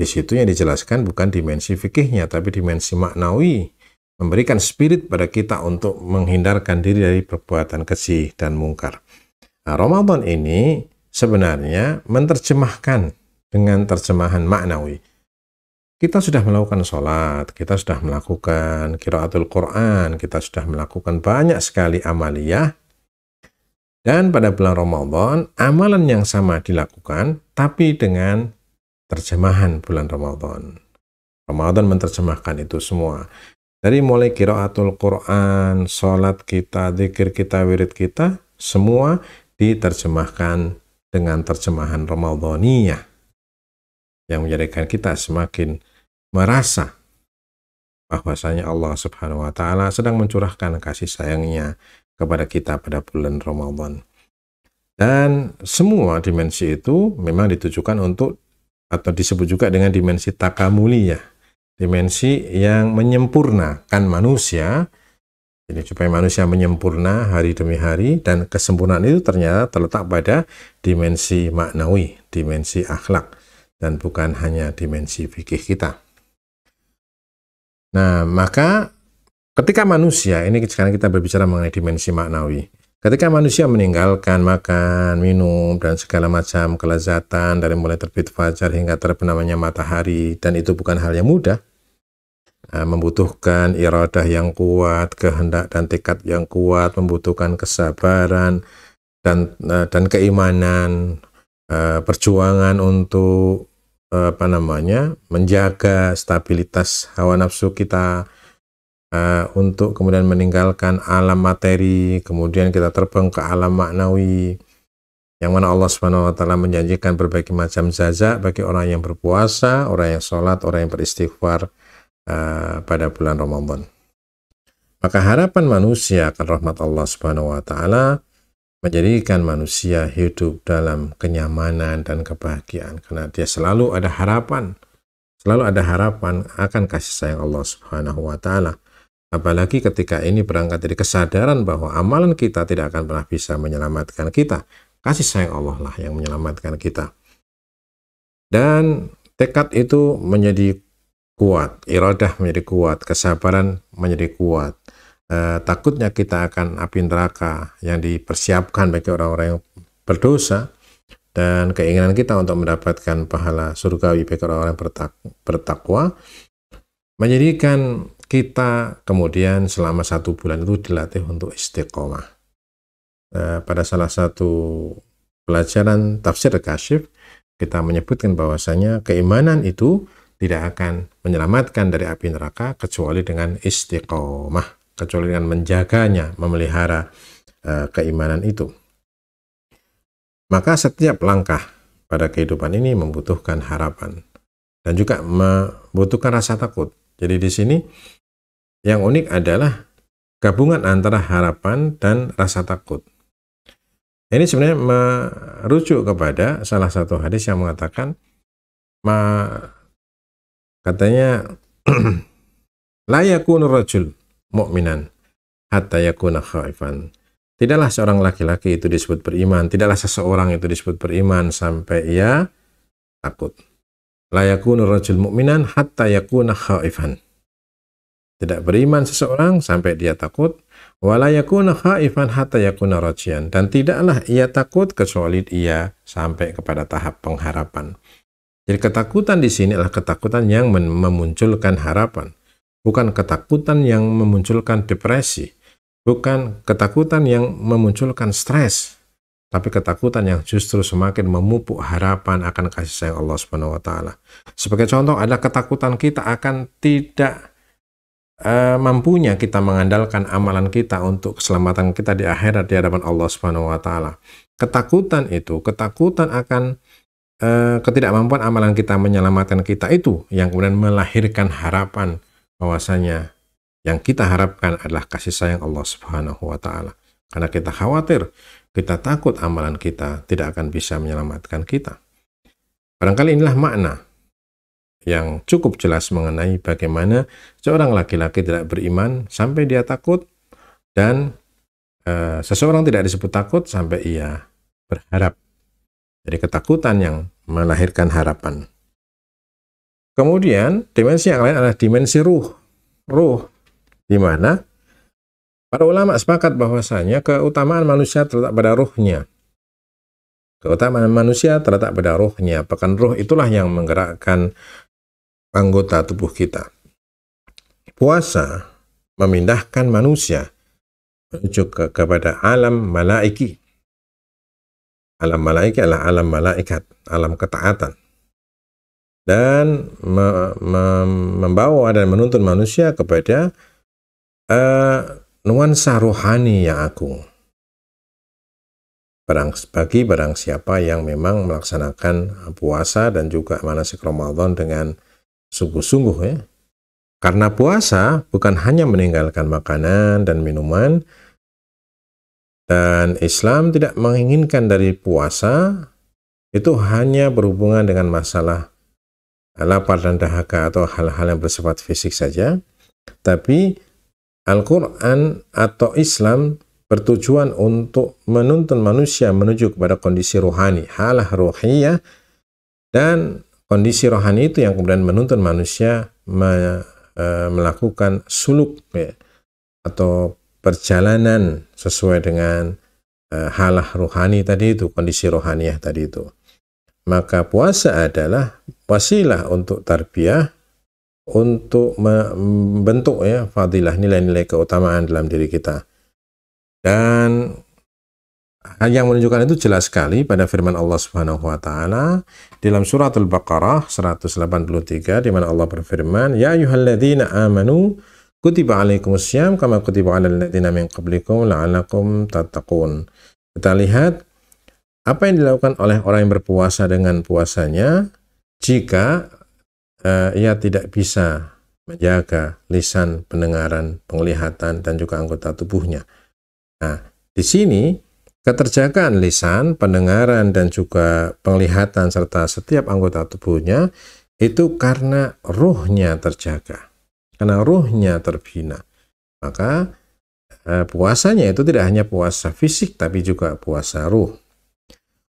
Di situ yang dijelaskan bukan dimensi fikihnya, tapi dimensi maknawi. Memberikan spirit pada kita untuk menghindarkan diri dari perbuatan keji dan mungkar. Nah, Ramadan ini sebenarnya menerjemahkan dengan terjemahan maknawi. Kita sudah melakukan sholat, kita sudah melakukan kiraatul Quran, kita sudah melakukan banyak sekali amaliyah. Dan pada bulan Ramadan, amalan yang sama dilakukan, tapi dengan terjemahan bulan Ramadan. Ramadan menerjemahkan itu semua. Dari mulai kiraatul Quran, sholat kita, zikir kita, wirid kita, semua diterjemahkan dengan terjemahan Ramadhaniyah yang menjadikan kita semakin merasa bahwasanya Allah Subhanahu wa taala sedang mencurahkan kasih sayangnya kepada kita pada bulan Ramadan. Dan semua dimensi itu memang ditujukan untuk atau disebut juga dengan dimensi takamuli ya. Dimensi yang menyempurnakan manusia. Jadi supaya manusia menyempurna hari demi hari dan kesempurnaan itu ternyata terletak pada dimensi maknawi, dimensi akhlak dan bukan hanya dimensi fikih kita. Nah, maka ketika manusia ini sekarang kita berbicara mengenai dimensi maknawi. Ketika manusia meninggalkan makan, minum, dan segala macam kelezatan dari mulai terbit fajar hingga terbenamnya matahari, dan itu bukan hal yang mudah, nah, membutuhkan iradah yang kuat, kehendak dan tekad yang kuat, membutuhkan kesabaran dan eh, dan keimanan, eh, perjuangan untuk eh, apa namanya menjaga stabilitas hawa nafsu kita, uh, untuk kemudian meninggalkan alam materi, kemudian kita terbang ke alam maknawi, yang mana Allah Subhanahu wa taala menjanjikan berbagai macam jaza bagi orang yang berpuasa, orang yang sholat, orang yang beristighfar uh, pada bulan Ramadan. Maka harapan manusia akan rahmat Allah Subhanahu wa taala menjadikan manusia hidup dalam kenyamanan dan kebahagiaan karena dia selalu ada harapan selalu ada harapan akan kasih sayang Allah Subhanahu wa taala Apalagi ketika ini berangkat dari kesadaran bahwa amalan kita tidak akan pernah bisa menyelamatkan kita. Kasih sayang Allah lah yang menyelamatkan kita. Dan tekad itu menjadi kuat, iradah menjadi kuat, kesabaran menjadi kuat. E, takutnya kita akan api neraka yang dipersiapkan bagi orang-orang yang berdosa dan keinginan kita untuk mendapatkan pahala surgawi bagi orang-orang yang bertakwa menjadikan kita kemudian selama satu bulan itu dilatih untuk istiqomah. Nah, pada salah satu pelajaran tafsir kasyif, kita menyebutkan bahwasanya keimanan itu tidak akan menyelamatkan dari api neraka kecuali dengan istiqomah, kecuali dengan menjaganya, memelihara uh, keimanan itu. Maka setiap langkah pada kehidupan ini membutuhkan harapan dan juga membutuhkan rasa takut. Jadi di sini yang unik adalah gabungan antara harapan dan rasa takut. Ini sebenarnya merujuk kepada salah satu hadis yang mengatakan ma katanya [clears throat] la yakunu rajul mu'minan hatta yakuna khaifan. Tidaklah seorang laki-laki itu disebut beriman, tidaklah seseorang itu disebut beriman sampai ia takut. La yakunu rajul mu'minan hatta yakuna khaifan tidak beriman seseorang sampai dia takut wala khaifan hatta yakuna rajian dan tidaklah ia takut kecuali ia sampai kepada tahap pengharapan. Jadi ketakutan di sini adalah ketakutan yang memunculkan harapan, bukan ketakutan yang memunculkan depresi, bukan ketakutan yang memunculkan stres, tapi ketakutan yang justru semakin memupuk harapan akan kasih sayang Allah Subhanahu wa taala. Sebagai contoh ada ketakutan kita akan tidak uh, mampunya kita mengandalkan amalan kita untuk keselamatan kita di akhirat di hadapan Allah Subhanahu wa taala. Ketakutan itu, ketakutan akan uh, ketidakmampuan amalan kita menyelamatkan kita itu yang kemudian melahirkan harapan bahwasanya yang kita harapkan adalah kasih sayang Allah Subhanahu wa taala. Karena kita khawatir, kita takut amalan kita tidak akan bisa menyelamatkan kita. Barangkali inilah makna yang cukup jelas mengenai bagaimana seorang laki-laki tidak beriman sampai dia takut dan e, seseorang tidak disebut takut sampai ia berharap. dari ketakutan yang melahirkan harapan. Kemudian dimensi yang lain adalah dimensi ruh. Ruh di mana para ulama sepakat bahwasanya keutamaan manusia terletak pada ruhnya. Keutamaan manusia terletak pada ruhnya, bahkan ruh itulah yang menggerakkan anggota tubuh kita. Puasa memindahkan manusia menuju ke, kepada alam malaiki. Alam malaiki adalah alam malaikat, alam ketaatan. Dan me, me, membawa dan menuntun manusia kepada uh, nuansa rohani yang agung. Barang, bagi barang siapa yang memang melaksanakan puasa dan juga manasik Ramadan dengan sungguh-sungguh ya. Karena puasa bukan hanya meninggalkan makanan dan minuman, dan Islam tidak menginginkan dari puasa itu hanya berhubungan dengan masalah lapar dan dahaga atau hal-hal yang bersifat fisik saja, tapi Al-Quran atau Islam bertujuan untuk menuntun manusia menuju kepada kondisi rohani, halah rohiyah, dan kondisi rohani itu yang kemudian menuntun manusia me, e, melakukan suluk ya, atau perjalanan sesuai dengan e, halah rohani tadi itu, kondisi rohaniah tadi itu. Maka puasa adalah wasilah untuk tarbiyah untuk membentuk ya fadilah nilai-nilai keutamaan dalam diri kita. Dan yang menunjukkan itu jelas sekali pada firman Allah Subhanahu wa taala dalam surat Al-Baqarah 183 di mana Allah berfirman ya ayyuhalladzina amanu kutiba alaikumussyam kama kutiba alal ladzina min qablikum la'allakum tattaqun kita lihat apa yang dilakukan oleh orang yang berpuasa dengan puasanya jika uh, ia tidak bisa menjaga lisan, pendengaran, penglihatan dan juga anggota tubuhnya. Nah, di sini Keterjagaan lisan, pendengaran, dan juga penglihatan serta setiap anggota tubuhnya itu karena ruhnya terjaga. Karena ruhnya terbina. Maka eh, puasanya itu tidak hanya puasa fisik tapi juga puasa ruh.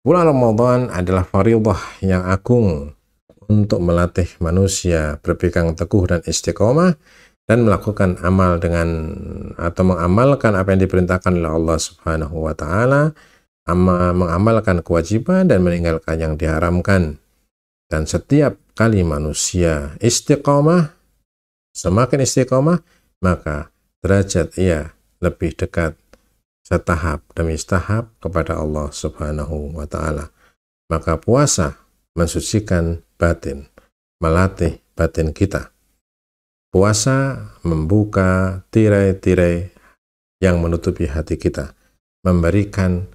Bulan Ramadan adalah faridah yang agung untuk melatih manusia berpegang teguh dan istiqomah dan melakukan amal dengan atau mengamalkan apa yang diperintahkan oleh Allah Subhanahu wa taala, mengamalkan kewajiban dan meninggalkan yang diharamkan. Dan setiap kali manusia istiqomah, semakin istiqomah, maka derajat ia lebih dekat setahap demi setahap kepada Allah Subhanahu wa taala. Maka puasa mensucikan batin, melatih batin kita. Puasa membuka tirai-tirai yang menutupi hati kita, memberikan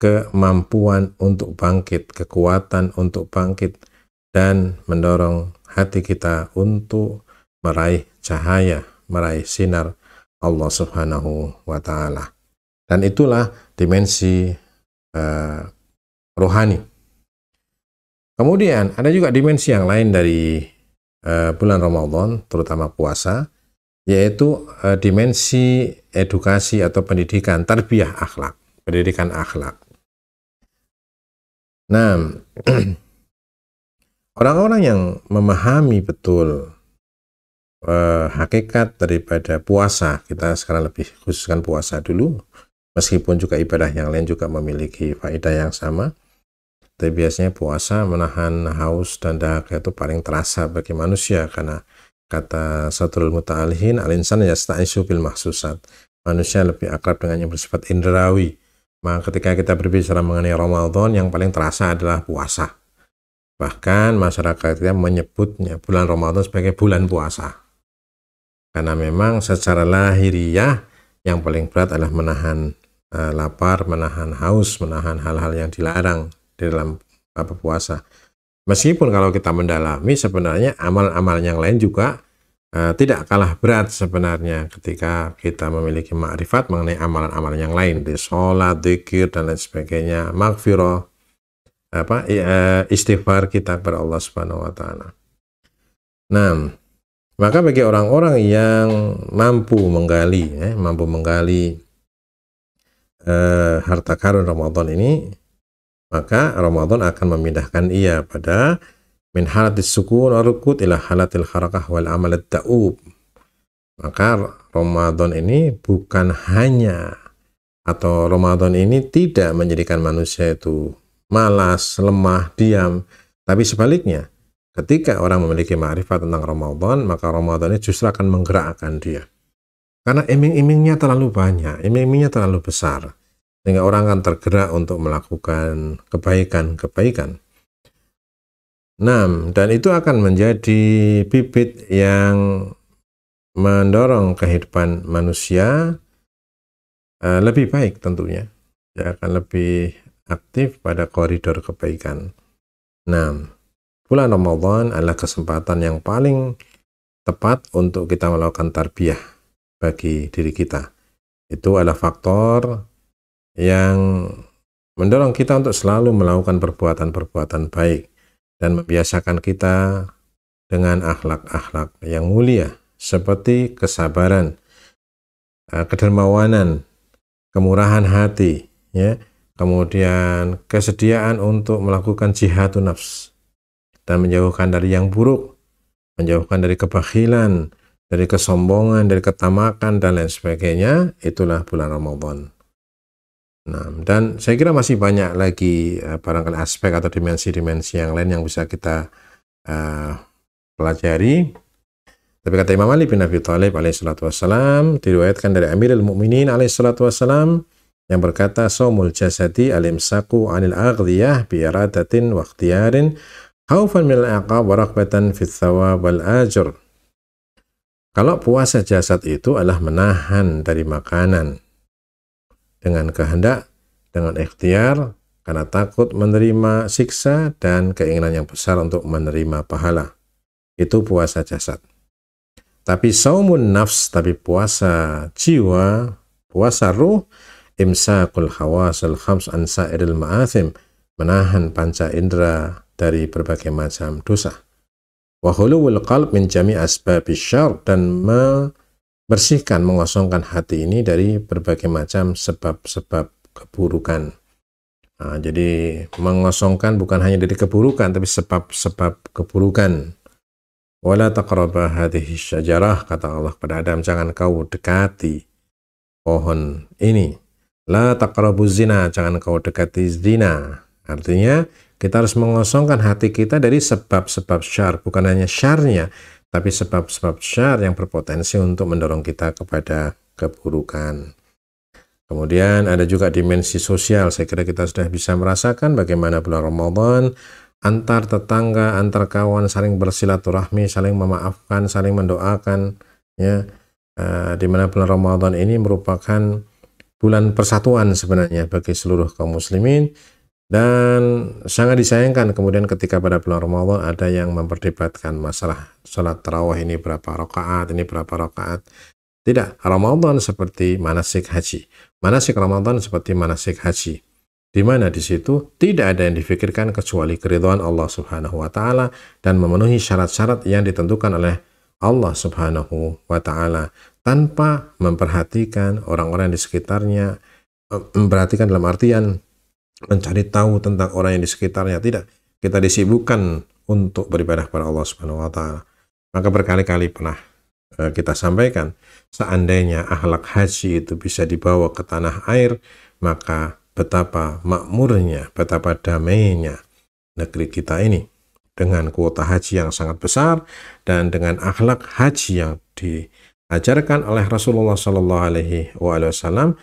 kemampuan untuk bangkit, kekuatan untuk bangkit, dan mendorong hati kita untuk meraih cahaya, meraih sinar Allah Subhanahu wa Ta'ala. Dan itulah dimensi uh, rohani. Kemudian ada juga dimensi yang lain dari Eh, bulan Ramadan, terutama puasa, yaitu eh, dimensi edukasi atau pendidikan, terbiah akhlak, pendidikan akhlak. Nah, [clears throat] orang-orang yang memahami betul eh, hakikat daripada puasa, kita sekarang lebih khususkan puasa dulu, meskipun juga ibadah yang lain juga memiliki faedah yang sama, tapi biasanya puasa menahan haus dan dahaga itu paling terasa bagi manusia karena kata Satrul Muta'alihin al-insan yasta'isu bil mahsusat. Manusia lebih akrab dengan yang bersifat indrawi. Maka ketika kita berbicara mengenai Ramadan yang paling terasa adalah puasa. Bahkan masyarakat kita menyebutnya bulan Ramadan sebagai bulan puasa. Karena memang secara lahiriah yang paling berat adalah menahan eh, lapar, menahan haus, menahan hal-hal yang dilarang di dalam apa puasa. Meskipun kalau kita mendalami sebenarnya amal-amal yang lain juga uh, tidak kalah berat sebenarnya ketika kita memiliki makrifat mengenai amalan-amalan yang lain di sholat, dzikir dan lain sebagainya, magfirah, apa eh, istighfar kita kepada Allah Subhanahu wa taala. Nah, maka bagi orang-orang yang mampu menggali, eh, mampu menggali eh, harta karun Ramadan ini, maka Ramadan akan memindahkan ia pada min halatis sukun warukut ila halatil harakah wal amalat da'ub. Maka Ramadan ini bukan hanya atau Ramadan ini tidak menjadikan manusia itu malas, lemah, diam, tapi sebaliknya ketika orang memiliki ma'rifat tentang Ramadan, maka Ramadan ini justru akan menggerakkan dia. Karena iming-imingnya terlalu banyak, iming-imingnya terlalu besar sehingga orang akan tergerak untuk melakukan kebaikan-kebaikan. 6. Dan itu akan menjadi bibit yang mendorong kehidupan manusia uh, lebih baik tentunya. Dia akan lebih aktif pada koridor kebaikan. 6. Bulan Ramadan adalah kesempatan yang paling tepat untuk kita melakukan tarbiyah bagi diri kita. Itu adalah faktor yang mendorong kita untuk selalu melakukan perbuatan-perbuatan baik dan membiasakan kita dengan akhlak-akhlak yang mulia seperti kesabaran, eh, kedermawanan, kemurahan hati, ya, kemudian kesediaan untuk melakukan jihadun nafs dan menjauhkan dari yang buruk, menjauhkan dari kebahilan, dari kesombongan, dari ketamakan dan lain sebagainya, itulah bulan Ramadan. Nah, dan saya kira masih banyak lagi uh, barangkali aspek atau dimensi-dimensi yang lain yang bisa kita uh, pelajari. Tapi kata Imam Ali bin Abi Thalib salatu wassalam, diriwayatkan dari Amirul Mukminin salatu wassalam yang berkata, "Saumul jasadi alimsaku anil aghdiyah bi iradatin wa ikhtiyarin khaufan min al wa raghbatan fi thawab wal ajr." Kalau puasa jasad itu adalah menahan dari makanan, dengan kehendak, dengan ikhtiar, karena takut menerima siksa dan keinginan yang besar untuk menerima pahala. Itu puasa jasad. Tapi saumun nafs, tapi puasa jiwa, puasa ruh, imsakul hawasul khams ansa iril ma'athim, menahan panca indera dari berbagai macam dosa. Wahuluwul qalb min jami asbabis syar dan me Bersihkan, mengosongkan hati ini dari berbagai macam sebab-sebab keburukan. Nah, jadi mengosongkan bukan hanya dari keburukan, tapi sebab-sebab keburukan. Wala taqrabah hati syajarah, kata Allah kepada Adam, jangan kau dekati pohon ini. La taqrabu zina, jangan kau dekati zina. Artinya, kita harus mengosongkan hati kita dari sebab-sebab syar, bukan hanya syarnya, tapi sebab-sebab syar yang berpotensi untuk mendorong kita kepada keburukan. Kemudian ada juga dimensi sosial. Saya kira kita sudah bisa merasakan bagaimana bulan Ramadan antar tetangga, antar kawan saling bersilaturahmi, saling memaafkan, saling mendoakan ya. Uh, di mana bulan Ramadan ini merupakan bulan persatuan sebenarnya bagi seluruh kaum muslimin dan sangat disayangkan kemudian ketika pada bulan Ramadan ada yang memperdebatkan masalah sholat tarawih ini berapa rakaat, ini berapa rakaat. Tidak, Ramadan seperti manasik haji. Manasik Ramadan seperti manasik haji. Di mana di situ tidak ada yang difikirkan kecuali keriduan Allah Subhanahu wa taala dan memenuhi syarat-syarat yang ditentukan oleh Allah Subhanahu wa taala tanpa memperhatikan orang-orang di sekitarnya eh, memperhatikan dalam artian mencari tahu tentang orang yang di sekitarnya. Tidak, kita disibukkan untuk beribadah kepada Allah Subhanahu wa taala. Maka berkali-kali pernah eh, kita sampaikan, seandainya akhlak haji itu bisa dibawa ke tanah air, maka betapa makmurnya, betapa damainya negeri kita ini dengan kuota haji yang sangat besar dan dengan akhlak haji yang diajarkan oleh Rasulullah Shallallahu Alaihi Wasallam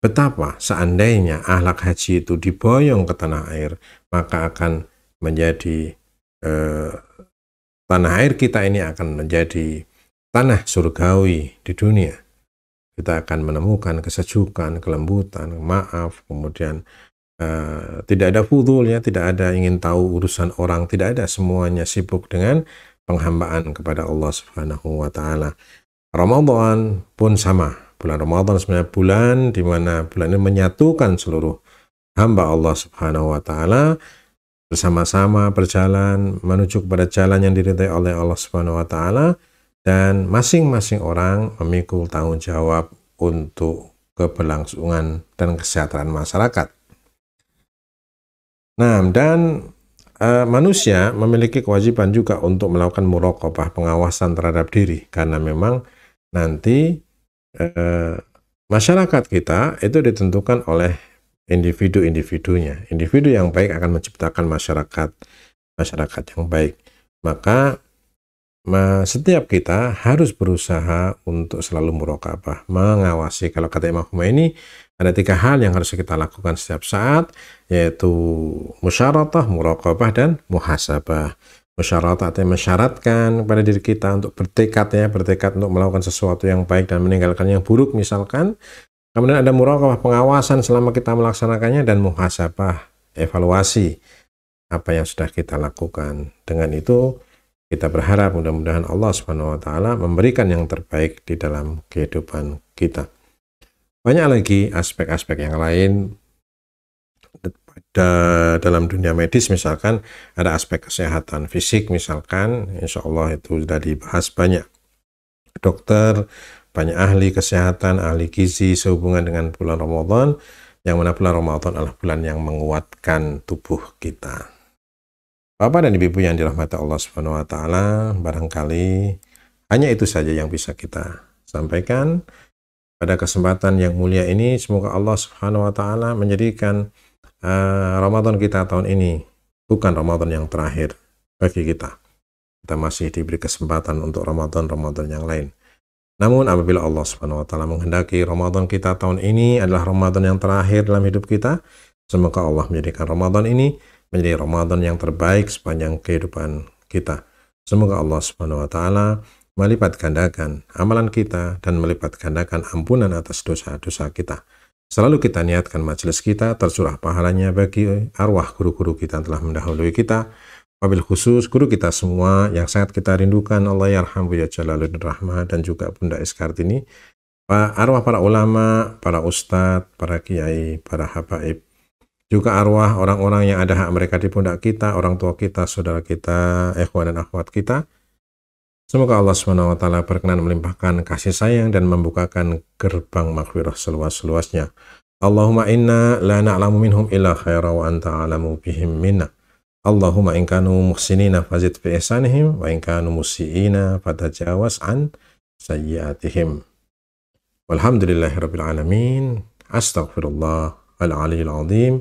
Betapa seandainya ahlak haji itu diboyong ke tanah air, maka akan menjadi eh, tanah air kita ini akan menjadi tanah surgawi di dunia. Kita akan menemukan kesejukan, kelembutan, maaf, kemudian eh, tidak ada fudulnya, tidak ada ingin tahu urusan orang, tidak ada semuanya sibuk dengan penghambaan kepada Allah Subhanahu wa taala. Ramadan pun sama, Bulan Ramadan sebenarnya bulan di mana bulan ini menyatukan seluruh hamba Allah Subhanahu wa taala bersama-sama berjalan menuju kepada jalan yang diridai oleh Allah Subhanahu wa taala dan masing-masing orang memikul tanggung jawab untuk keberlangsungan dan kesejahteraan masyarakat. Nah, dan Uh, manusia memiliki kewajiban juga untuk melakukan murokobah pengawasan terhadap diri karena memang nanti eh, masyarakat kita itu ditentukan oleh individu-individunya. Individu yang baik akan menciptakan masyarakat masyarakat yang baik. Maka setiap kita harus berusaha untuk selalu murokabah, mengawasi. Kalau kata Imam Khomeini, ada tiga hal yang harus kita lakukan setiap saat, yaitu musyaratah, murokabah, dan muhasabah. Masyarakat atau mensyaratkan kepada diri kita untuk bertekad ya, bertekad untuk melakukan sesuatu yang baik dan meninggalkan yang buruk misalkan. Kemudian ada muraqabah pengawasan selama kita melaksanakannya dan muhasabah evaluasi apa yang sudah kita lakukan. Dengan itu kita berharap mudah-mudahan Allah Subhanahu wa taala memberikan yang terbaik di dalam kehidupan kita. Banyak lagi aspek-aspek yang lain da dalam dunia medis misalkan ada aspek kesehatan fisik misalkan insya Allah itu sudah dibahas banyak dokter banyak ahli kesehatan ahli gizi sehubungan dengan bulan Ramadan yang mana bulan Ramadan adalah bulan yang menguatkan tubuh kita Bapak dan Ibu yang dirahmati Allah Subhanahu wa taala barangkali hanya itu saja yang bisa kita sampaikan pada kesempatan yang mulia ini semoga Allah Subhanahu wa taala menjadikan Eh, Ramadan kita tahun ini bukan Ramadan yang terakhir bagi kita. Kita masih diberi kesempatan untuk Ramadan-Ramadan yang lain. Namun apabila Allah Subhanahu wa taala menghendaki Ramadan kita tahun ini adalah Ramadan yang terakhir dalam hidup kita, semoga Allah menjadikan Ramadan ini menjadi Ramadan yang terbaik sepanjang kehidupan kita. Semoga Allah Subhanahu wa taala melipat gandakan amalan kita dan melipat gandakan ampunan atas dosa-dosa kita. Selalu kita niatkan majelis kita, tersurah pahalanya bagi arwah guru-guru kita yang telah mendahului kita. Wabil khusus guru kita semua yang sangat kita rindukan Allah yarham ya jalaluddin rahmah dan juga Bunda Iskartini. pak arwah para ulama, para ustadz, para kiai, para habaib. Juga arwah orang-orang yang ada hak mereka di pundak kita, orang tua kita, saudara kita, ikhwan dan akhwat kita Semoga Allah SWT berkenan melimpahkan kasih sayang dan membukakan gerbang maghfirah seluas-luasnya. Allahumma inna la na'lamu minhum illa khaira wa anta alamu bihim minna. Allahumma inkanu muhsinina fazid fi ihsanihim wa inkanu musiina fatajawaz an sayyiatihim. Walhamdulillahirabbil alamin. Astaghfirullah al-aliyyil azim.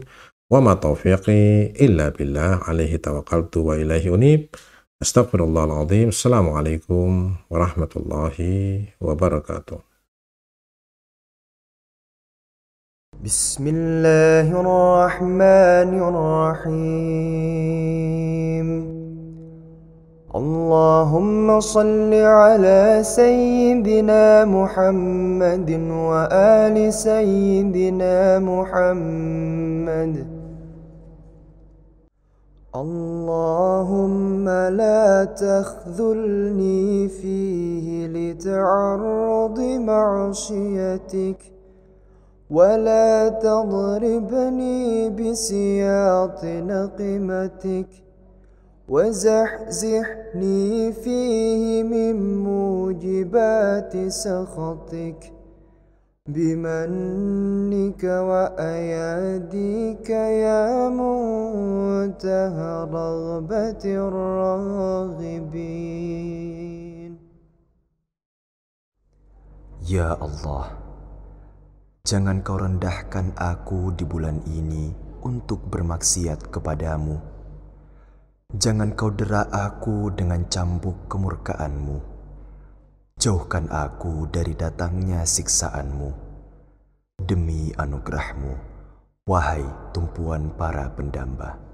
Wa ma taufiqi illa billah alaihi tawakkaltu wa ilaihi unib. أستغفر الله العظيم السلام عليكم ورحمة الله وبركاته بسم الله الرحمن الرحيم اللهم صل على سيدنا محمد وآل سيدنا محمد اللهم لا تخذلني فيه لتعرض معصيتك ولا تضربني بسياط نقمتك وزحزحني فيه من موجبات سخطك بمنك وأياديك يا منتهى رغبة الراغبين يا الله jangan kau rendahkan aku di bulan ini untuk bermaksiat kepadamu. Jangan kau dera aku dengan cambuk kemurkaanmu Jauhkan aku dari datangnya siksaanmu, demi anugerahmu, wahai tumpuan para pendamba.